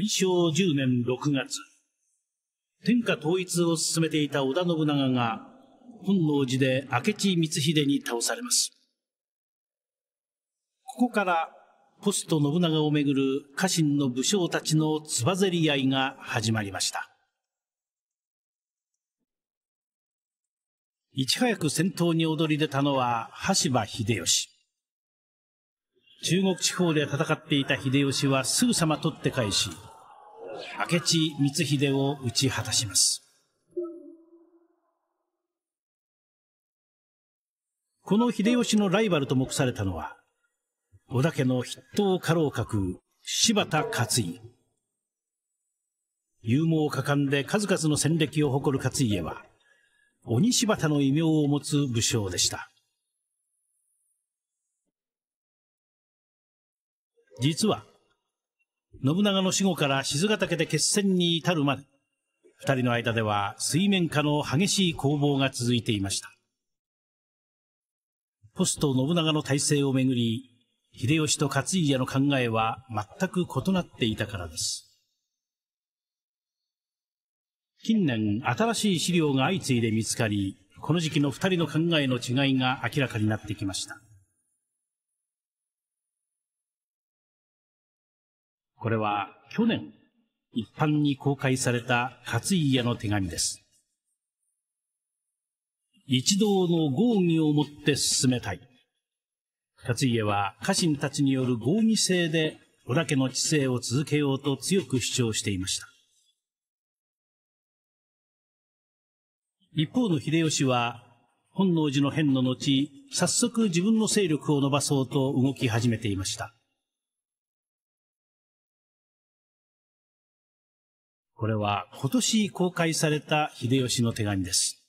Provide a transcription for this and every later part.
天正10年6月、天下統一を進めていた織田信長が、本能寺で明智光秀に倒されます。ここから、ポスト信長をめぐる家臣の武将たちのつばぜり合いが始まりました。いち早く戦闘に躍り出たのは、羽柴秀吉。中国地方で戦っていた秀吉はすぐさま取って返し、明智光秀を打ち果たします。この秀吉のライバルと目されたのは、織田家の筆頭家老閣、柴田勝家。勇猛果敢で数々の戦歴を誇る勝家は、鬼柴田の異名を持つ武将でした。実は、信長の死後から静ヶ岳で決戦に至るまで、二人の間では水面下の激しい攻防が続いていました。ポスト信長の体制をめぐり、秀吉と勝家の考えは全く異なっていたからです。近年、新しい資料が相次いで見つかり、この時期の二人の考えの違いが明らかになってきました。これは去年、一般に公開された勝家の手紙です。一同の合議をもって進めたい。勝家は家臣たちによる合議制で織田家の治世を続けようと強く主張していました。一方の秀吉は、本能寺の変の後、早速自分の勢力を伸ばそうと動き始めていました。これは今年公開された秀吉の手紙です。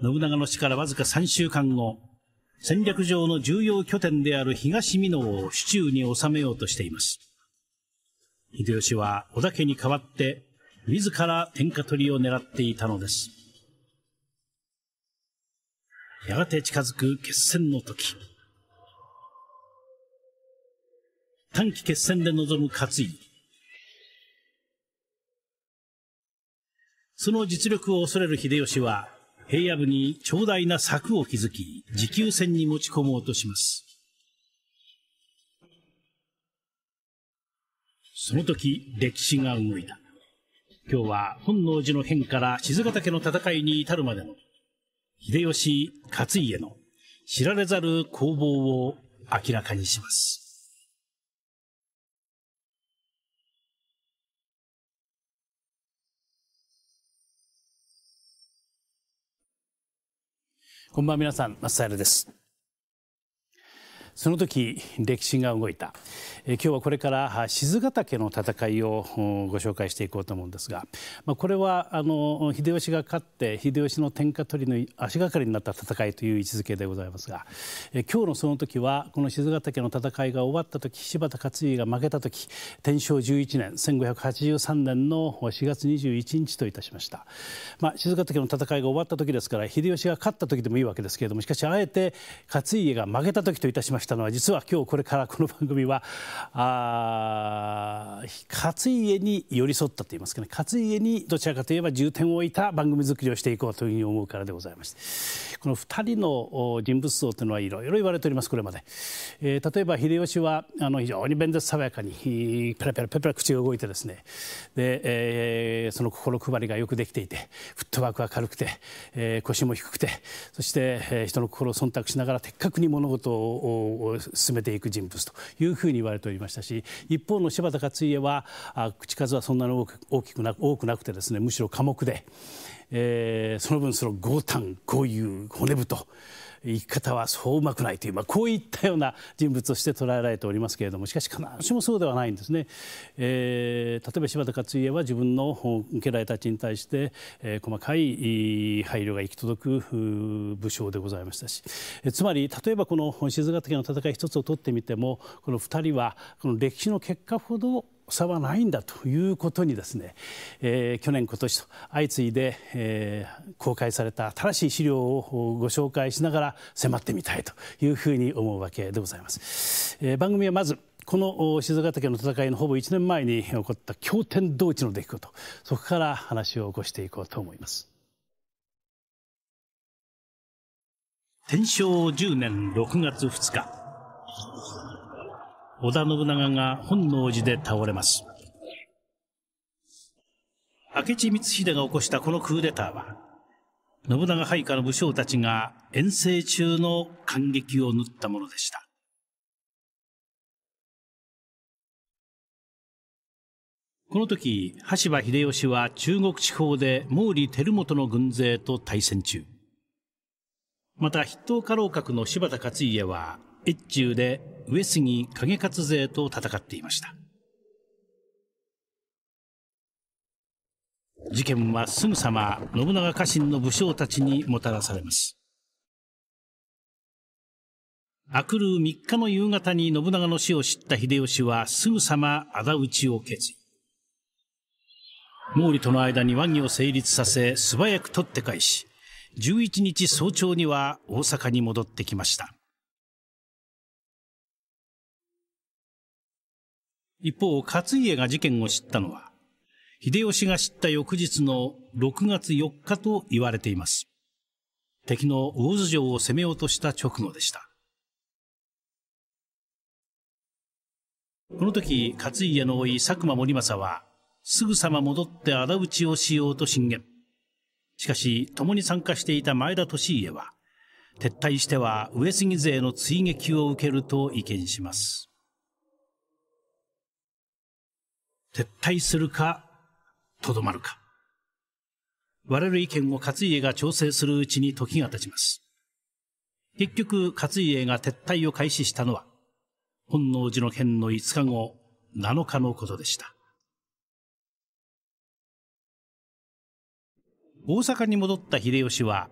信長の死からわずか3週間後、戦略上の重要拠点である東美濃を市中に収めようとしています。秀吉は織田家に代わって、自ら天下取りを狙っていたのです。やがて近づく決戦の時。短期決戦で臨む勝井。その実力を恐れる秀吉は、平野部に長大な柵を築き、持久戦に持ち込もうとします。その時、歴史が動いた。今日は本能寺の変から静ヶ岳の戦いに至るまでの、秀吉勝家の知られざる攻防を明らかにします。こんばんは皆さん、松平です。その時、歴史が動いた。今日はこれから静ヶ岳の戦いをご紹介していこうと思うんですが、これはあの秀吉が勝って秀吉の天下取りの足がかりになった戦いという位置づけでございますが、今日のその時はこの静ヶ岳の戦いが終わった時柴田勝家が負けた時天正11年1583年の4月21日といたしました、まあ、静ヶ岳の戦いが終わった時ですから秀吉が勝った時でもいいわけですけれどもしかしあえて勝家が負けた時といたしましたのは実は今日これからこの番組はあ勝家に寄り添ったと言いますかね勝家にどちらかといえば重点を置いた番組作りをしていこうというふうに思うからでございましてこの2人の人物像というのはいろいろ言われておりますこれまで、えー、例えば秀吉はあの非常に弁舌爽やかにペラペラペラペラ口が動いてですねで、えー、その心配りがよくできていてフットワークは軽くて、えー、腰も低くてそして、えー、人の心を忖度しながら的確に物事を進めていく人物というふうに言われてと言いましたし一方の柴田勝家は口数はそんなに大きくな多くなくてですねむしろ寡黙で、えー、その分その豪胆豪遊骨太、生き方はそううまくないという、まあ、こういったような人物として捉えられておりますけれどもしかし必ずしもそうではないんですね。えー、例えば柴田勝家は自分の家来たちに対して、えー、細かい配慮が行き届く武将でございましたし、えー、つまり例えばこの静ヶ岳の戦い一つを取ってみてもこの2人はこの歴史の結果ほど差はないんだということにですね、えー、去年今年と相次いで、えー、公開された新しい資料をご紹介しながら迫ってみたいというふうに思うわけでございます、えー、番組はまずこの静岡県の戦いのほぼ1年前に起こった経典同地の出来事そこから話を起こしていこうと思います天正10年6月2日織田信長が本能寺で倒れます。明智光秀が起こしたこのクーデターは、信長配下の武将たちが遠征中の感激を縫ったものでした。この時、羽柴秀吉は中国地方で毛利輝元の軍勢と対戦中。また筆頭家老閣の柴田勝家は越中で上杉景勝勢と戦っていました。事件はすぐさま信長家臣の武将たちにもたらされます。あくる3日の夕方に信長の死を知った秀吉はすぐさま仇討ちを決意。毛利との間に和議を成立させ素早く取って返し、11日早朝には大阪に戻ってきました。一方、勝家が事件を知ったのは、秀吉が知った翌日の6月4日と言われています。敵の魚津城を攻め落とした直後でした。この時、勝家の甥佐久間守政は、すぐさま戻って仇討ちをしようと進言。しかし、共に参加していた前田利家は、撤退しては上杉勢の追撃を受けると意見します。撤退するか、とどまるか。我れ意見を勝家が調整するうちに時が経ちます。結局、勝家が撤退を開始したのは、本能寺の変の5日後、7日のことでした。大阪に戻った秀吉は、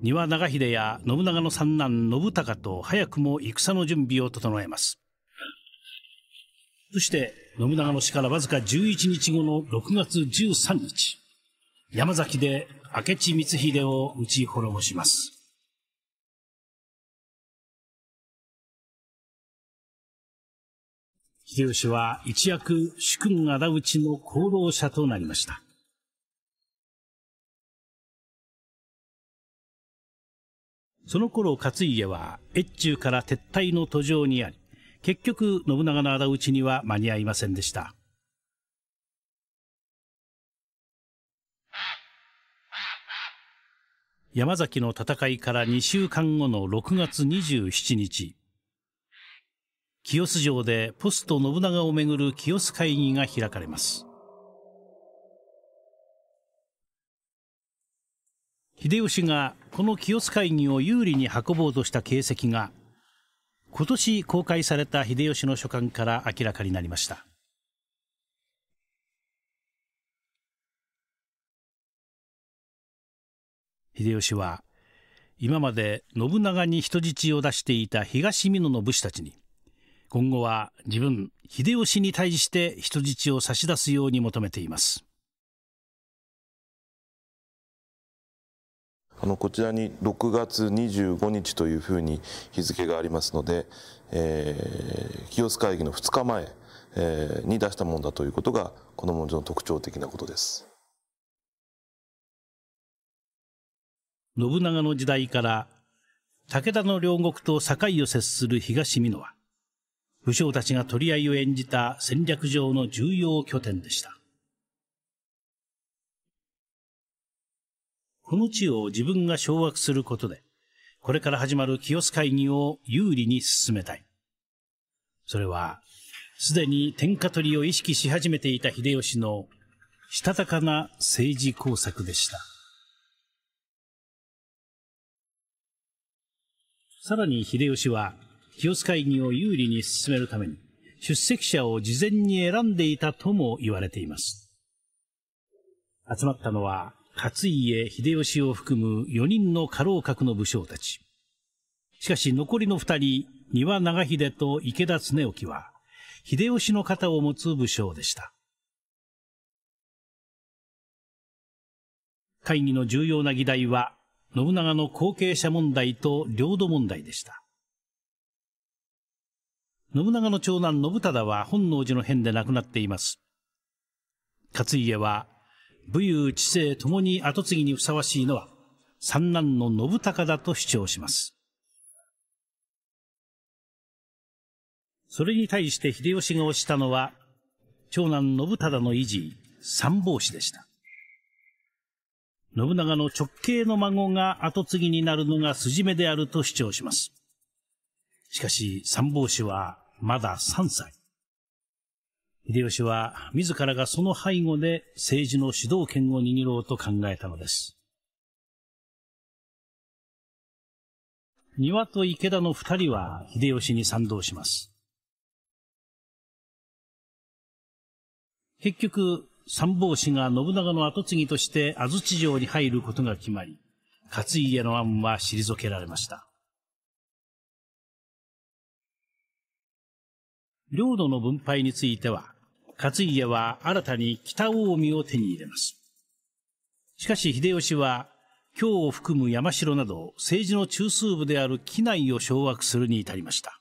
丹羽長秀や信長の三男信孝と早くも戦の準備を整えます。そして、信長の死からわずか11日後の6月13日、山崎で明智光秀を討ち滅ぼします。秀吉は一躍主君仇討ちの功労者となりました。その頃勝家は越中から撤退の途上にあり、結局信長の仇討ちには間に合いませんでした。山崎の戦いから2週間後の6月27日、清洲城でポスト信長をめぐる清洲会議が開かれます。秀吉がこの清洲会議を有利に運ぼうとした形跡が今年公開された秀吉の書簡から明らかになりました秀吉は今まで信長に人質を出していた東美濃の武士たちに今後は自分秀吉に対して人質を差し出すように求めています。あのこちらに6月25日というふうに日付がありますので、えー、清須会議の2日前、えー、に出したものだということがこの文書の特徴的なことです。信長の時代から武田の両国と境を接する東美濃は武将たちが取り合いを演じた戦略上の重要拠点でした。この地を自分が掌握することで、これから始まる清須会議を有利に進めたい。それは、すでに天下取りを意識し始めていた秀吉のしたたかな政治工作でした。さらに秀吉は、清須会議を有利に進めるために、出席者を事前に選んでいたとも言われています。集まったのは、勝家、秀吉を含む4人の家老閣の武将たち。しかし残りの2人、丹羽長秀と池田恒興は、秀吉の肩を持つ武将でした。会議の重要な議題は、信長の後継者問題と領土問題でした。信長の長男信忠は本能寺の変で亡くなっています。勝家は武勇知性ともに跡継ぎにふさわしいのは、三男の信孝だと主張します。それに対して秀吉が推したのは、長男信忠の維持、三法師でした。信長の直系の孫が跡継ぎになるのが筋目であると主張します。しかし、三法師はまだ3歳。秀吉は自らがその背後で政治の主導権を握ろうと考えたのです。庭と池田の二人は秀吉に賛同します。結局、三法師が信長の跡継ぎとして安土城に入ることが決まり、勝家の案は退けられました。領土の分配については、勝家は新たに北近江を手に入れます。しかし秀吉は、京を含む山城など政治の中枢部である畿内を掌握するに至りました。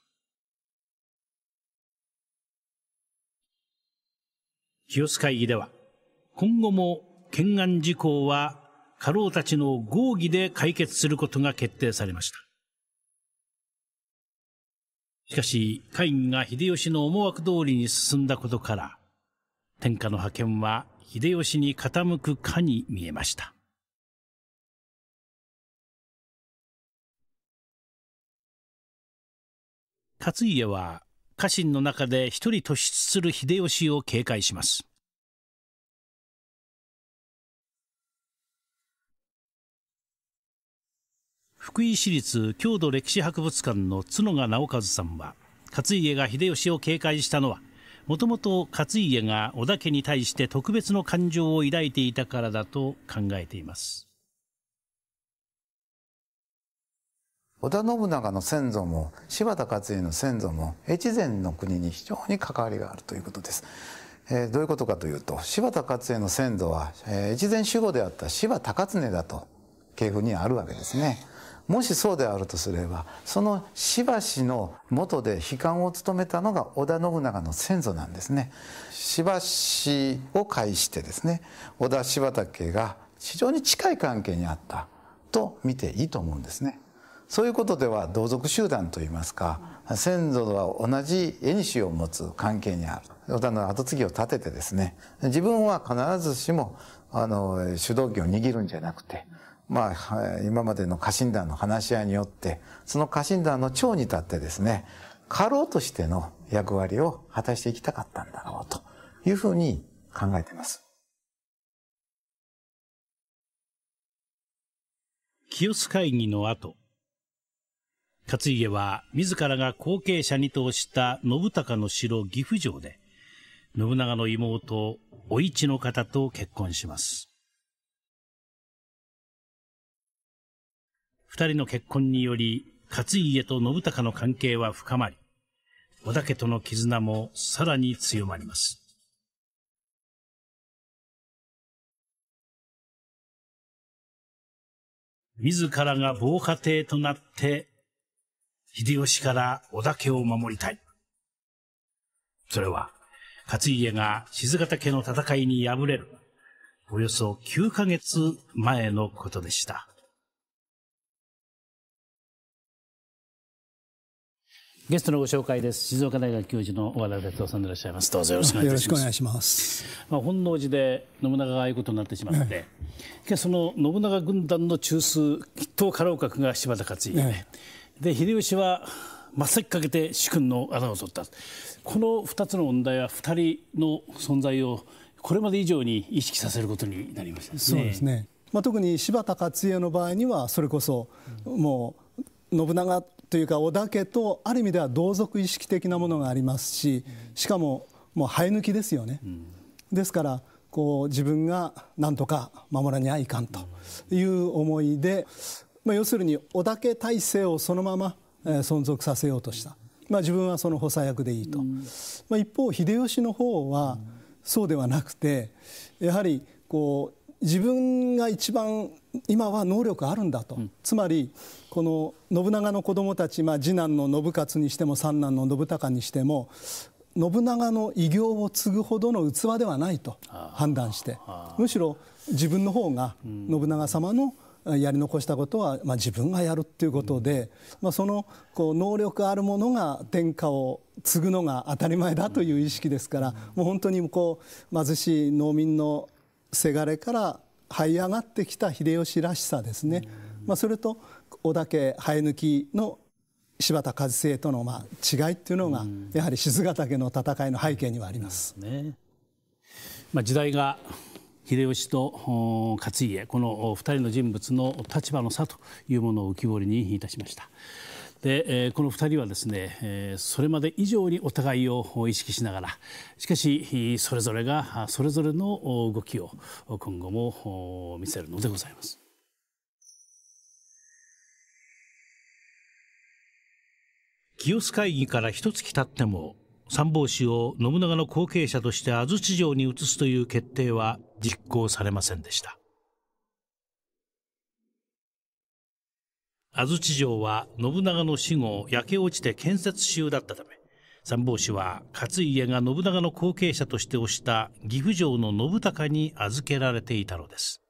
清須会議では、今後も懸案事項は家老たちの合議で解決することが決定されました。しかし、会議が秀吉の思惑通りに進んだことから、天下の覇権は秀吉に傾くかに見えました。勝家は家臣の中で一人突出する秀吉を警戒します。福井市立郷土歴史博物館の角賀直和さんは勝家が秀吉を警戒したのはもともと勝家が織田家に対して特別の感情を抱いていたからだと考えています織田信長の先祖も柴田勝家の先祖も越前の国に非常に関わりがあるということです。えー、どういうことかというと柴田勝家の先祖は、えー、越前守護であった柴田勝常だと系譜にあるわけですね。もしそうであるとすればそのしばしの元で悲観を務めたのが織田信長の先祖なんですね。しばしを介してですね織田柴田家が非常に近い関係にあったと見ていいと思うんですね。そういうことでは同族集団といいますか先祖は同じ縁子を持つ関係にある織田の跡継ぎを立ててですね自分は必ずしもあの主導権を握るんじゃなくてまあ、今までの家臣団の話し合いによって、その家臣団の長に立ってですね、家老としての役割を果たしていきたかったんだろうというふうに考えています。清須会議の後、勝家は自らが後継者に通した信孝の城岐阜城で、信長の妹、お市の方と結婚します。二人の結婚により、勝家と信孝の関係は深まり、織田家との絆もさらに強まります。自らが防波堤となって、秀吉から織田家を守りたい。それは、勝家が静方家の戦いに敗れる、およそ9ヶ月前のことでした。ゲストのご紹介です。静岡大学教授の和田哲夫さんでいらっしゃいます。どうぞよろしくお願いします。まあ、本能寺で信長がああいうことになってしまって、えその信長軍団の中枢筆頭家老閣が柴田勝家、えで秀吉は真っ先かけて主君の穴を取った。この二つの問題は二人の存在をこれまで以上に意識させることになりました、ね、そうですね。まあ、特に柴田勝家の場合にはそれこそもう信長というか織田家とある意味では同族意識的なものがありますししかももう生え抜きですよね。ですからこう自分が何とか守らにゃいかんという思いで、まあ、要するに織田家体制をそのまま、存続させようとした、まあ、自分はその補佐役でいいと、まあ、一方秀吉の方はそうではなくてやはりこう自分が一番今は能力あるんだと、うん、つまりこの信長の子供たち、まあ、次男の信勝にしても三男の信孝にしても信長の偉業を継ぐほどの器ではないと判断してむしろ自分の方が信長様のやり残したことは、まあ、自分がやるっていうことで、まあ、そのこう能力あるものが天下を継ぐのが当たり前だという意識ですから、もう本当にこう貧しい農民のせがれから這い上がってきた秀吉らしさですね、まあ、それと織田家生え抜きの柴田和成とのまあ違いっていうのがやはり静ヶ岳の戦いの背景にはあります。ねまあ、時代が秀吉と勝家この2人の人物の立場の差というものを浮き彫りにいたしました。で、えこの2人はですね、えそれまで以上にお互いを意識しながらしかしそれぞれがそれぞれの動きを今後も見せるのでございます。清須会議から一月経っても参謀師を信長の後継者として安土城に移すという決定は実行されませんでした。安土城は信長の死後焼け落ちて建設中だったため、三法師は勝家が信長の後継者として推した岐阜城の信孝に預けられていたのです。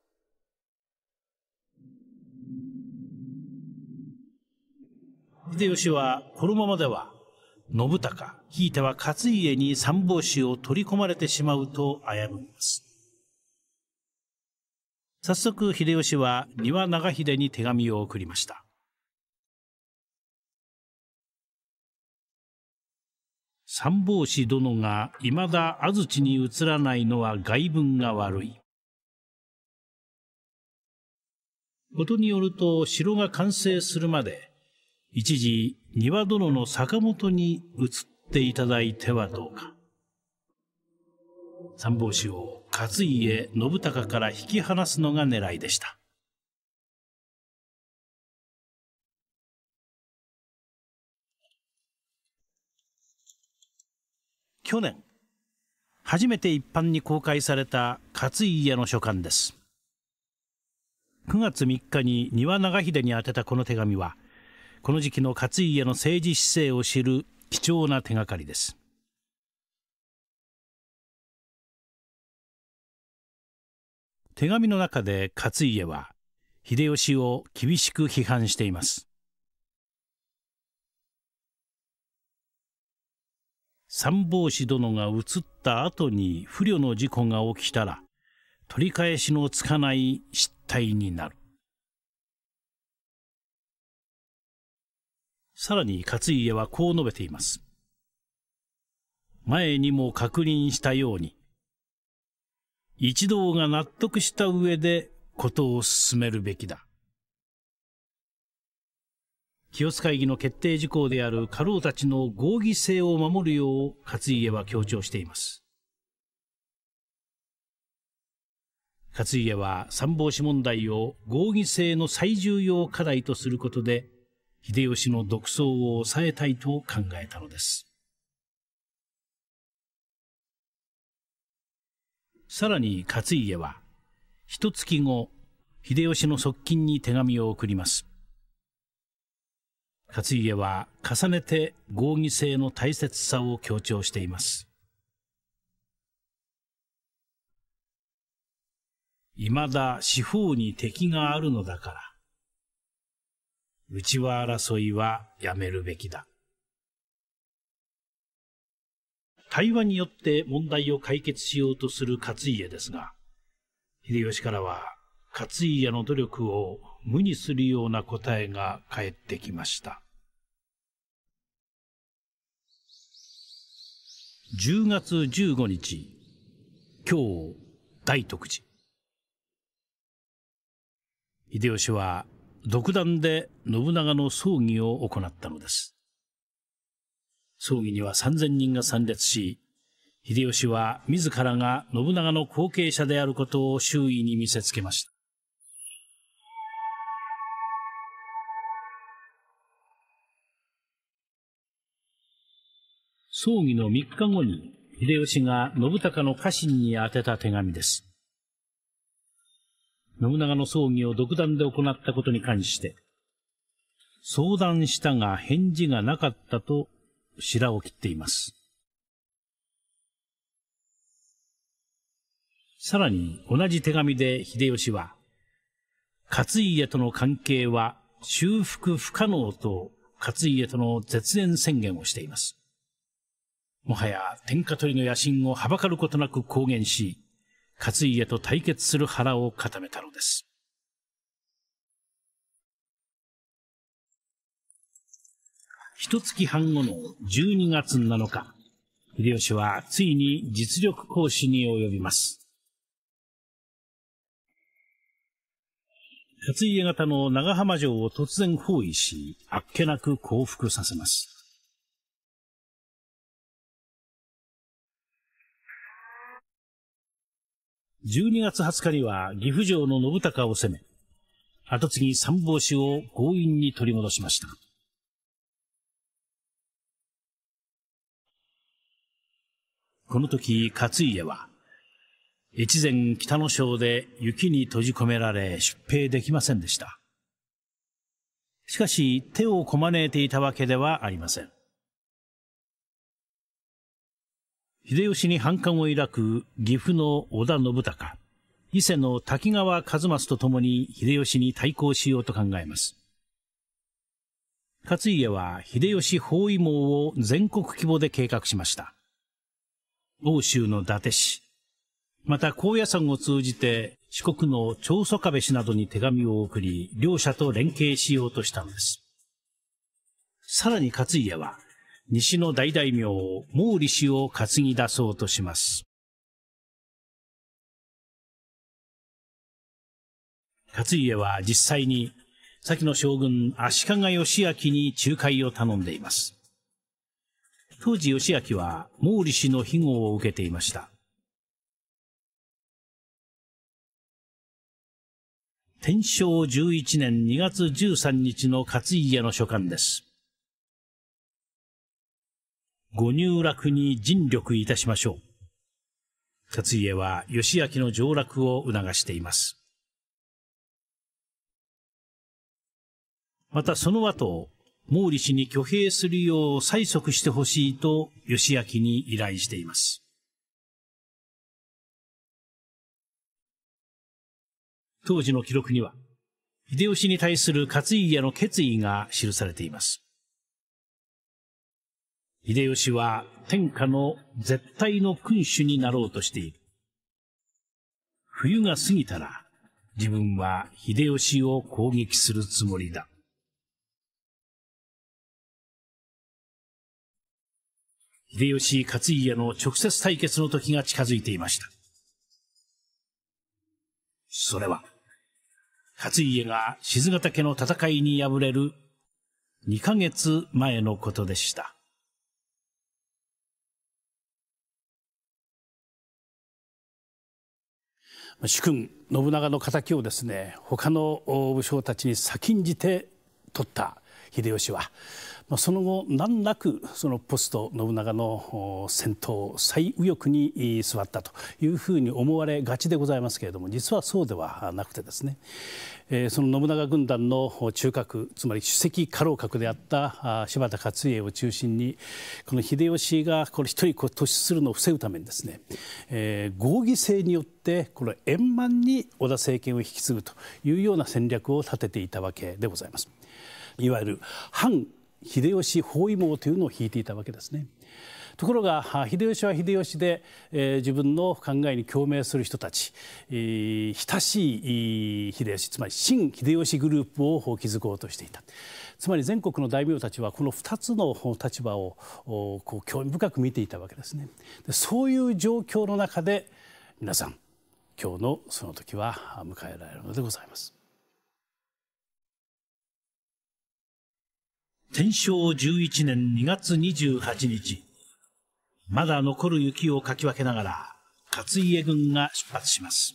秀吉はこのままでは信孝、ひいては勝家に三法師を取り込まれてしまうと危ぶみます。早速、秀吉は丹羽長秀に手紙を送りました。三法師殿がいまだ安土に移らないのは外文が悪い。ことによると城が完成するまで、一時庭殿の坂本に移っていただいてはどうか。三法師を勝家信孝から引き離すのが狙いでした。去年初めて一般に公開された勝家の書簡です9月3日に丹羽長秀に宛てたこの手紙はこの時期の勝家の政治姿勢を知る貴重な手がかりです手紙の中で勝家は秀吉を厳しく批判しています三法師殿が移った後に不慮の事故が起きたら、取り返しのつかない失態になる。さらに勝家はこう述べています。前にも確認したように、一同が納得した上でことを進めるべきだ。清津会議の決定事項である家老たちの合議制を守るよう勝家は強調しています。勝家は参謀士問題を合議制の最重要課題とすることで、秀吉の独走を抑えたいと考えたのです。さらに勝家は、一月後、秀吉の側近に手紙を送ります。勝家は重ねて合議制の大切さを強調しています。未だ四方に敵があるのだから、内輪争いはやめるべきだ。対話によって問題を解決しようとする勝家ですが、秀吉からは勝家の努力を無にするような答えが返ってきました。10月15日、今日、大徳寺。秀吉は独断で信長の葬儀を行ったのです。葬儀には3000人が参列し、秀吉は自らが信長の後継者であることを周囲に見せつけました。葬儀の3日後に秀吉が信孝の家臣に宛てた手紙です。信長の葬儀を独断で行ったことに関して、相談したが返事がなかったと白を切っています。さらに同じ手紙で秀吉は、勝家との関係は修復不可能と勝家との絶縁宣言をしています。もはや天下取りの野心をはばかることなく公言し、勝家と対決する腹を固めたのです。一月半後の12月7日、秀吉はついに実力行使に及びます。勝家方の長浜城を突然包囲し、あっけなく降伏させます。12月20日には岐阜城の信孝を攻め、後継ぎ三法師を強引に取り戻しました。この時、勝家は、越前北の省で雪に閉じ込められ出兵できませんでした。しかし手をこまねいていたわけではありません。秀吉に反感を抱く岐阜の織田信孝、伊勢の滝川一正と共に秀吉に対抗しようと考えます。勝家は秀吉包囲網を全国規模で計画しました。欧州の伊達市、また高野山を通じて四国の長宗我部氏などに手紙を送り、両者と連携しようとしたのです。さらに勝家は、西の大大名、毛利氏を担ぎ出そうとします。勝家は実際に、先の将軍足利義明に仲介を頼んでいます。当時義明は毛利氏の庇護を受けていました。天正11年2月13日の勝家の書簡です。ご入落に尽力いたしましょう。勝家は義明の上落を促しています。またその後、毛利氏に挙兵するよう催促してほしいと義明に依頼しています。当時の記録には、秀吉に対する勝家の決意が記されています。秀吉は天下の絶対の君主になろうとしている。冬が過ぎたら自分は秀吉を攻撃するつもりだ。秀吉勝家の直接対決の時が近づいていました。それは、勝家が静ヶ岳の戦いに敗れる2ヶ月前のことでした。主君信長の敵をですね他の武将たちに先んじて取った秀吉はその後難なくそのポスト信長の戦闘最右翼に座ったというふうに思われがちでございますけれども実はそうではなくてですね、その信長軍団の中核つまり首席家老閣であった柴田勝家を中心にこの秀吉がこれ一人こう突出するのを防ぐためにですね、合議制によってこの円満に織田政権を引き継ぐというような戦略を立てていたわけでございます。いわゆる反秀吉包囲網というのを引いていたわけですね。ところが秀吉は秀吉で、えー、自分の考えに共鳴する人たち、えー、親しい秀吉つまり新秀吉グループを築こうとしていたつまり全国の大名たちはこの2つの立場をこう興味深く見ていたわけですね。でそういう状況の中で皆さん今日のその時は迎えられるのでございます。天正11年2月28日、まだ残る雪をかき分けながら、勝家軍が出発します。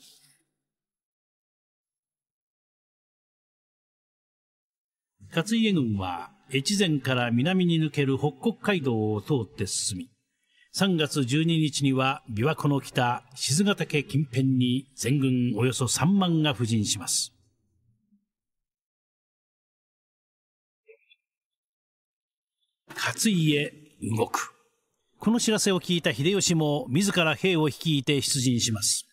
勝家軍は、越前から南に抜ける北国街道を通って進み、3月12日には琵琶湖の北、静ヶ岳近辺に全軍およそ3万が布陣します。勝家動く。この知らせを聞いた秀吉も自ら兵を率いて出陣します。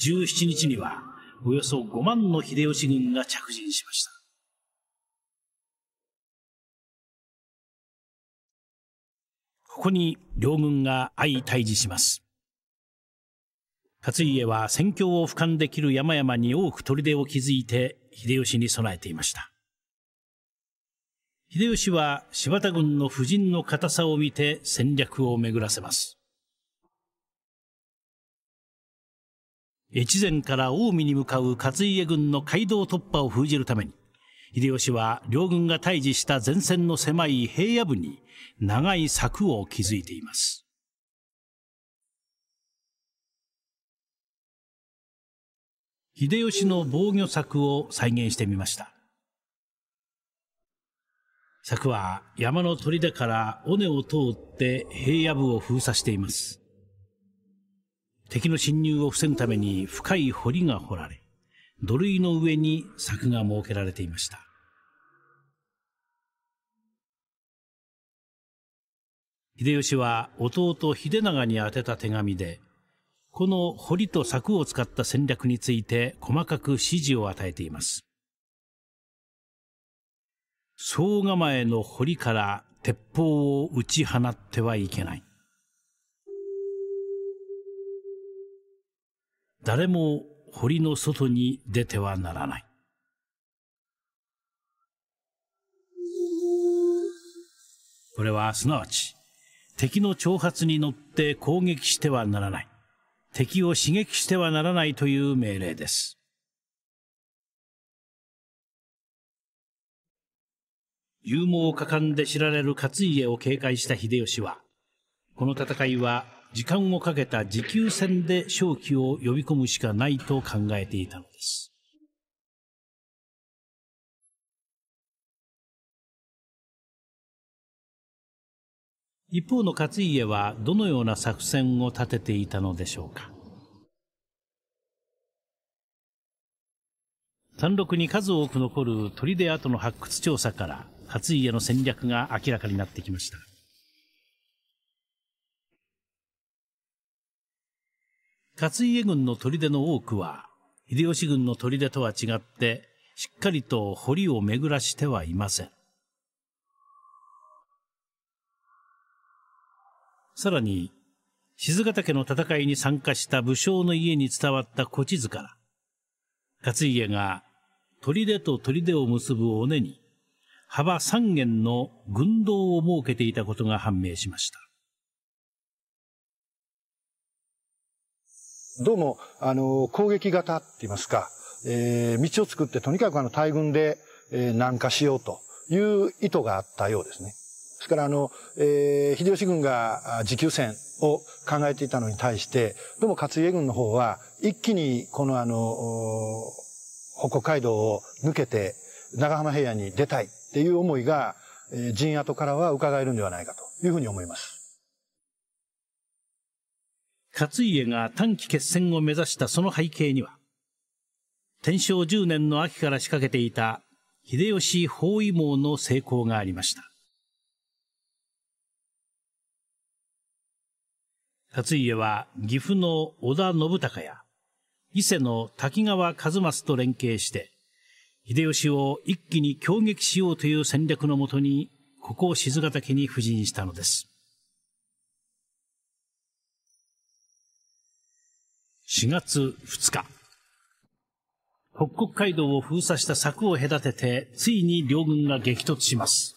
17日にはおよそ5万の秀吉軍が着陣しました。ここに両軍が相対峙します。勝家は戦況を俯瞰できる山々に多く砦を築いて秀吉に備えていました。秀吉は柴田軍の布陣の硬さを見て戦略を巡らせます。越前から近江に向かう勝家軍の街道突破を封じるために、秀吉は両軍が対峙した前線の狭い平野部に長い柵を築いています。秀吉の防御策を再現してみました。柵は山の砦から尾根を通って平野部を封鎖しています。敵の侵入を防ぐために深い堀が掘られ、土塁の上に柵が設けられていました。秀吉は弟秀長に宛てた手紙で、この堀と柵を使った戦略について細かく指示を与えています。総構えの堀から鉄砲を打ち放ってはいけない。誰も堀の外に出てはならない。これはすなわち、敵の挑発に乗って攻撃してはならない。敵を刺激してはならないという命令です。勇猛果敢で知られる勝家を警戒した秀吉は、この戦いは時間をかけた持久戦で勝機を呼び込むしかないと考えていたのです。一方の勝家はどのような作戦を立てていたのでしょうか。山麓に数多く残る砦跡の発掘調査から勝家の戦略が明らかになってきました。勝家軍の砦の多くは、秀吉軍の砦とは違って、しっかりと堀を巡らしてはいません。さらに、静ヶ岳の戦いに参加した武将の家に伝わった古地図から、勝家が砦と砦を結ぶ尾根に、幅3軒の軍道を設けていたことが判明しました。どうも、あの、攻撃型って言いますか、えー、道を作ってとにかくあの大軍で、えー、南下しようという意図があったようですね。ですからあの、えー、秀吉軍が持久戦を考えていたのに対して、どうも勝家軍の方は一気にこのあの、北国街道を抜けて長浜平野に出たいっていう思いが、陣跡からは伺えるんではないかというふうに思います。勝家が短期決戦を目指したその背景には、天正10年の秋から仕掛けていた秀吉包囲網の成功がありました。勝家は岐阜の織田信孝や伊勢の滝川一益と連携して、秀吉を一気に攻撃しようという戦略のもとに、ここ静ヶ岳に布陣したのです。4月2日、北国街道を封鎖した柵を隔てて、ついに両軍が激突します。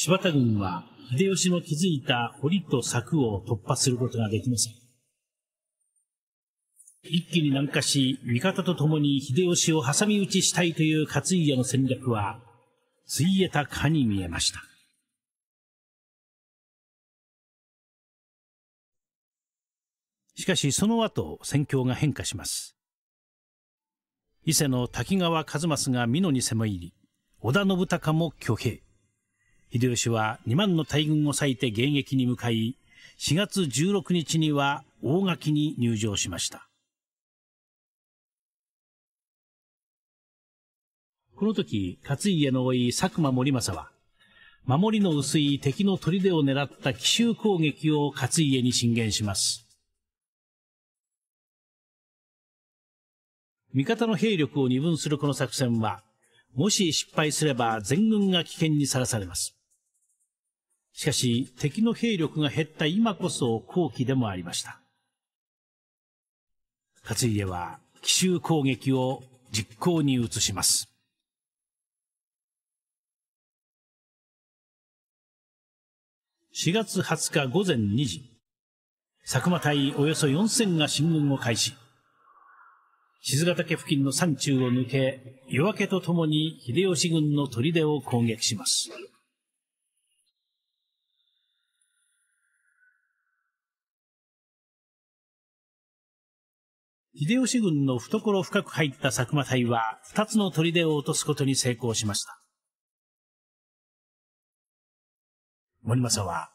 柴田軍は秀吉の築いた堀と柵を突破することができません。一気に南下し、味方と共に秀吉を挟み撃ちしたいという勝家の戦略は、ついえたかに見えました。しかしその後、戦況が変化します。伊勢の滝川一益が美濃に迫り、織田信孝も挙兵。秀吉は2万の大軍を割いて迎撃に向かい、4月16日には大垣に入城しました。この時、勝家の甥い佐久間森政は、守りの薄い敵の砦を狙った奇襲攻撃を勝家に進言します。味方の兵力を二分するこの作戦は、もし失敗すれば全軍が危険にさらされます。しかし敵の兵力が減った今こそ好機でもありました。勝家は奇襲攻撃を実行に移します。4月20日午前2時、佐久間隊およそ4000が進軍を開始。静ヶ岳付近の山中を抜け、夜明けとともに秀吉軍の砦を攻撃します。秀吉軍の懐深く入った佐久間隊は、二つの砦を落とすことに成功しました。森政は、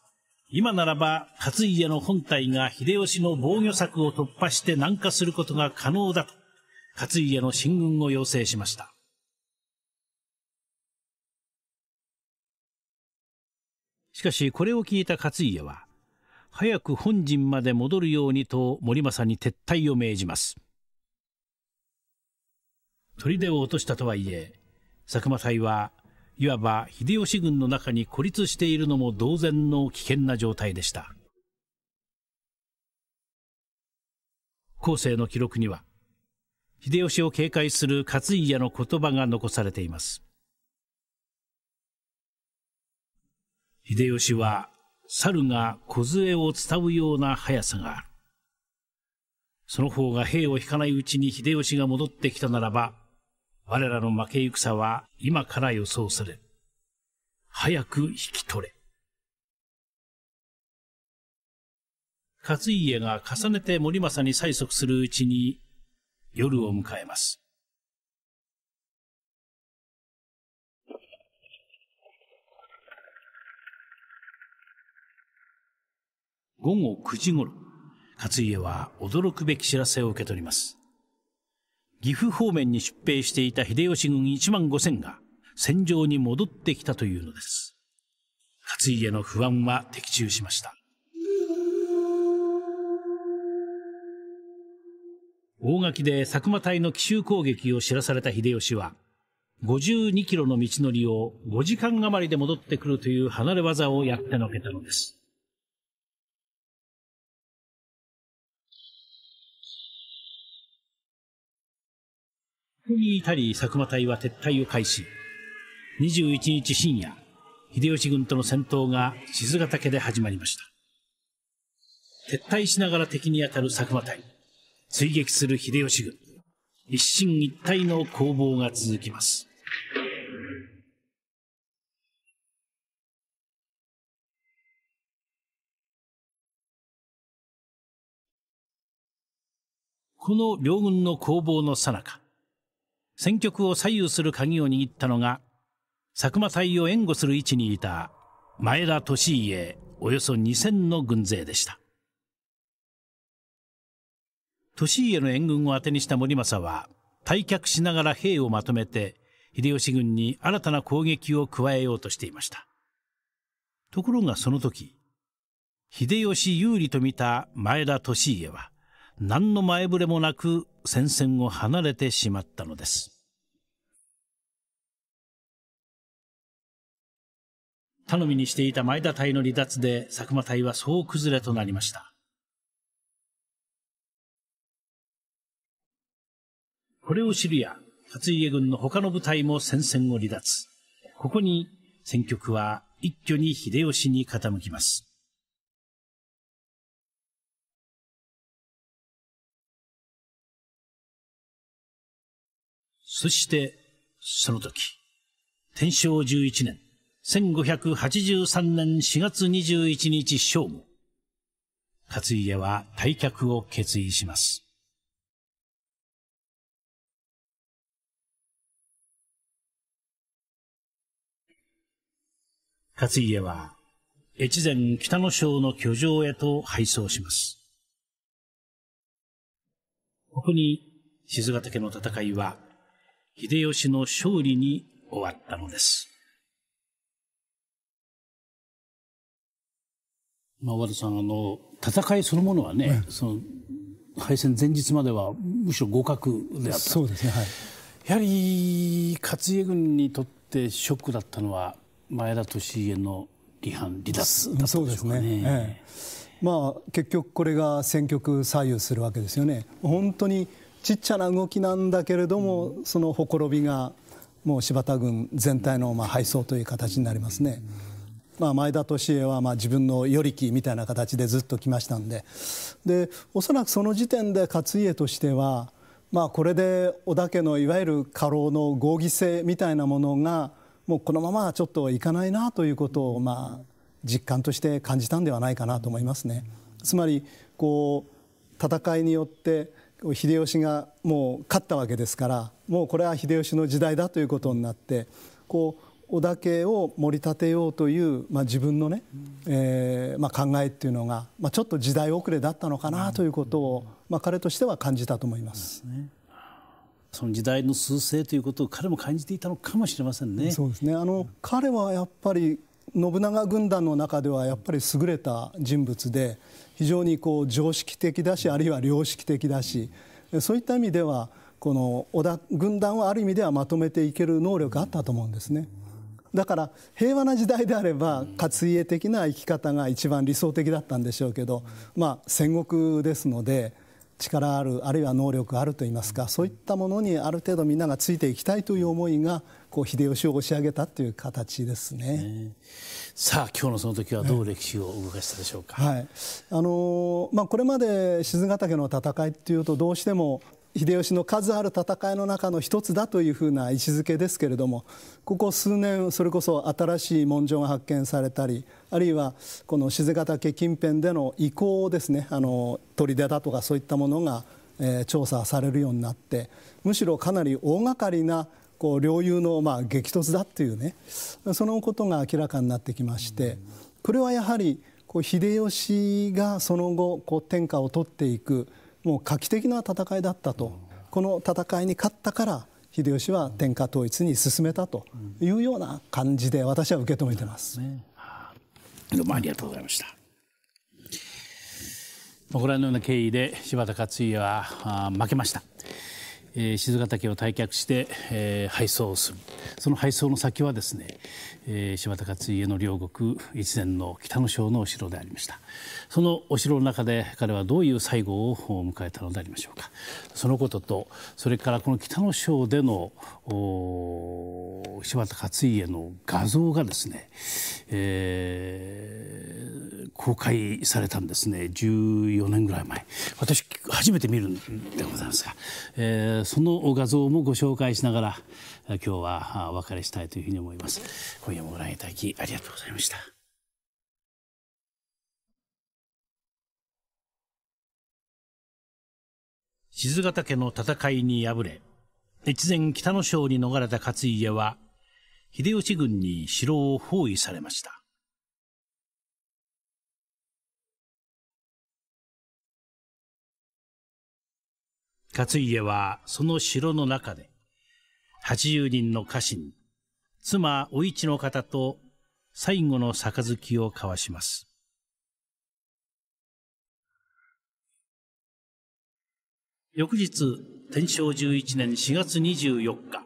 今ならば、勝家の本隊が秀吉の防御策を突破して南下することが可能だと、勝家の進軍を要請しました。しかし、これを聞いた勝家は、早く本陣まで戻るようにと森政に撤退を命じます砦を落としたとはいえ佐久間隊はいわば秀吉軍の中に孤立しているのも同然の危険な状態でした後世の記録には秀吉を警戒する勝家の言葉が残されています秀吉は猿が杖を伝うような速さがある。その方が兵を引かないうちに秀吉が戻ってきたならば、我らの負け戦は今から予想される。早く引き取れ。勝家が重ねて森政に催促するうちに夜を迎えます。午後9時頃、勝家は驚くべき知らせを受け取ります。岐阜方面に出兵していた秀吉軍1万5千が戦場に戻ってきたというのです。勝家の不安は的中しました。大垣で佐久間隊の奇襲攻撃を知らされた秀吉は、52キロの道のりを5時間余りで戻ってくるという離れ技をやってのけたのです。ここに至り、佐久間隊は撤退を開始。21日深夜、秀吉軍との戦闘が静ヶ岳で始まりました。撤退しながら敵に当たる佐久間隊、追撃する秀吉軍、一進一退の攻防が続きます。この両軍の攻防の最中、戦局を左右する鍵を握ったのが、佐久間隊を援護する位置にいた前田利家およそ2000の軍勢でした。利家の援軍を当てにした森政は、退却しながら兵をまとめて、秀吉軍に新たな攻撃を加えようとしていました。ところがその時、秀吉有利と見た前田利家は、何の前触れもなく戦線を離れてしまったのです。頼みにしていた前田隊の離脱で佐久間隊は総崩れとなりました。これを知るや、勝家軍の他の部隊も戦線を離脱。ここに戦局は一挙に秀吉に傾きます。そしてその時、天正十一年、1583年4月21日正午、勝家は退却を決意します。勝家は、越前北野省の居城へと配送します。ここに、静ヶ岳の戦いは秀吉の勝利に終わったのです。まあ、和田さんあの戦いそのものはね、その敗戦前日まではむしろ合格であったそうですね、はい、やはり勝家軍にとってショックだったのは前田利家の離反離脱だったでしょうかね。ねええ、まあ、結局これが戦局左右するわけですよね本当にちっちゃな動きなんだけれども、そのほころびがもう柴田軍全体のまあ敗走という形になりますね。まあ、前田利家はまあ自分の与力みたいな形でずっと来ましたんででおそらくその時点で勝家としては、まあ、これで織田家のいわゆる家老の合議制みたいなものがもうこのままちょっといかないなということをまあ実感として感じたんではないかなと思いますね。つまりこう戦いによって秀吉がもう勝ったわけですからもうこれは秀吉の時代だということになってこう織田家を盛り立てようという、まあ、自分のね、えーまあ、考えっていうのが、まあ、ちょっと時代遅れだったのかなということを、まあ、彼としては感じたと思います。その時代の趨勢ということを彼も感じていたのかもしれませんね。そうですね。あの、うん、彼はやっぱり信長軍団の中ではやっぱり優れた人物で非常にこう常識的だしあるいは良識的だしそういった意味ではこの織田軍団をある意味ではまとめていける能力があったと思うんですね。だから平和な時代であれば勝家的な生き方が一番理想的だったんでしょうけど、まあ、戦国ですので力あるあるいは能力あるといいますかそういったものにある程度みんながついていきたいという思いがこう秀吉を押し上げたという形ですね。さあ今日のその時はどう歴史を動かしたでしょうか。はい、あのー、まあこれまで静ヶ岳の戦いっていうとどうしても秀吉の数ある戦いの中の一つだというふうな位置づけですけれどもここ数年それこそ新しい文書が発見されたりあるいはこの静ヶ岳近辺での遺構をですねあの砦だとかそういったものが、え調査されるようになってむしろかなり大掛かりなこう領有のまあ激突だっていうねそのことが明らかになってきましてこれはやはりこう秀吉がその後こう天下を取っていく。もう画期的な戦いだったと、この戦いに勝ったから秀吉は天下統一に進めたというような感じで私は受け止めてます。どうもありがとうございました。ご覧のような経緯で柴田勝家は負けました。えー、静ヶ岳を退却して、えー、配送をするその配送の先はですね、えー、柴田勝家の両国一前の北の庄のお城でありましたそのお城の中で彼はどういう最後を迎えたのでありましょうかそのこととそれからこの北の庄での柴田勝家の画像がですね、えー、公開されたんですね14年ぐらい前私初めて見るんでございますが、えーその画像もご紹介しながら今日はお別れしたいというふうに思います今夜もご覧いただきありがとうございました静ヶ岳の戦いに敗れ越前北の将に逃れた勝家は秀吉軍に城を包囲されました勝家はその城の中で、80人の家臣、妻お市の方と最後の杯を交わします。翌日、天正11年4月24日、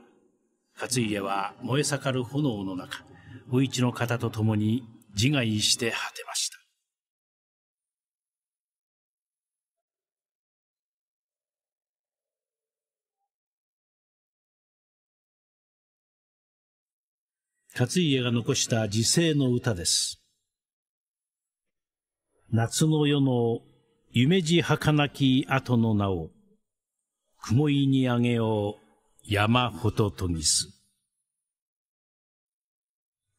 勝家は燃え盛る炎の中、お市の方と共に自害して果てました。勝家が残した時世の歌です。夏の夜の夢地儚き後の名を、雲井にあげよう山ほととぎす。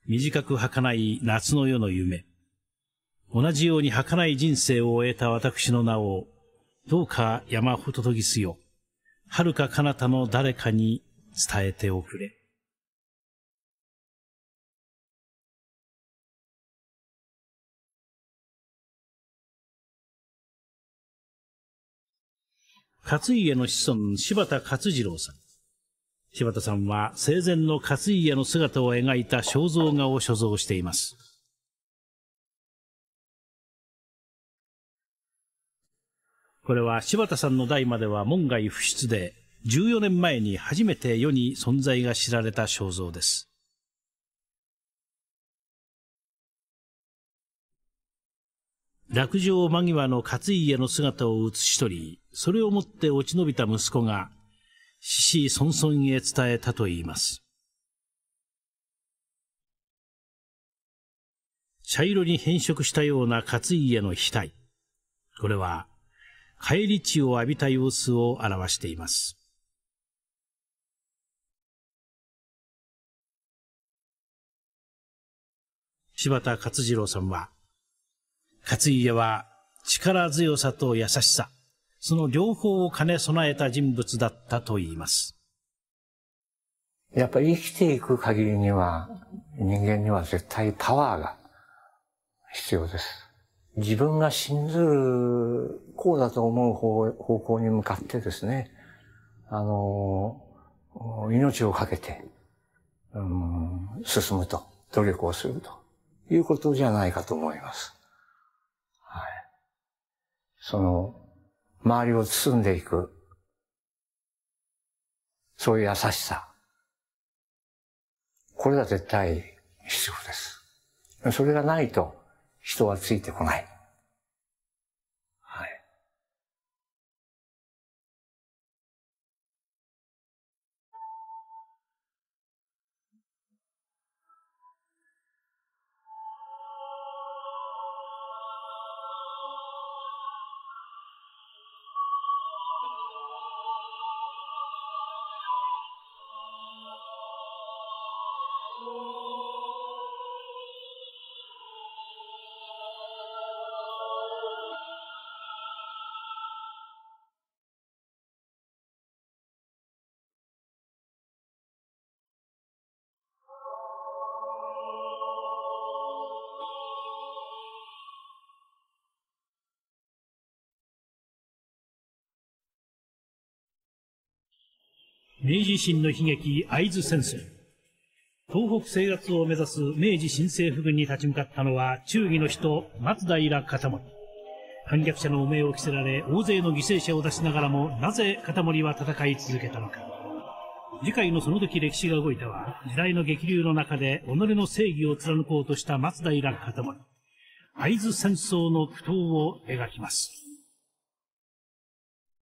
短く儚い夏の夜の夢。同じように儚い人生を終えた私の名を、どうか山ほととぎすよ。遥か彼方の誰かに伝えておくれ。勝家の子孫、柴田勝次郎さん。柴田さんは生前の勝家の姿を描いた肖像画を所蔵しています。これは柴田さんの代までは門外不出で、14年前に初めて世に存在が知られた肖像です。落城間際の勝家の姿を写し取り、それをもって落ち延びた息子が、獅子孫孫へ伝えたといいます。茶色に変色したような勝家の額。これは、帰り地を浴びた様子を表しています。柴田勝次郎さんは、勝家は力強さと優しさ、その両方を兼ね備えた人物だったと言います。やっぱり生きていく限りには、人間には絶対パワーが必要です。自分が信ずる、こうだと思う方方向に向かってですね、あの、命を懸けて、うん、進むと、努力をするということじゃないかと思います。はい。その、周りを包んでいく。そういう優しさ。これが絶対必要です。それがないと人はついてこない。明治維新の悲劇会津戦争。東北制圧を目指す明治新政府軍に立ち向かったのは忠義の人、松平片森。反逆者の汚名を着せられ、大勢の犠牲者を出しながらも、なぜ片森は戦い続けたのか。次回のその時歴史が動いたは、時代の激流の中で己の正義を貫こうとした松平片森。会津戦争の苦闘を描きます。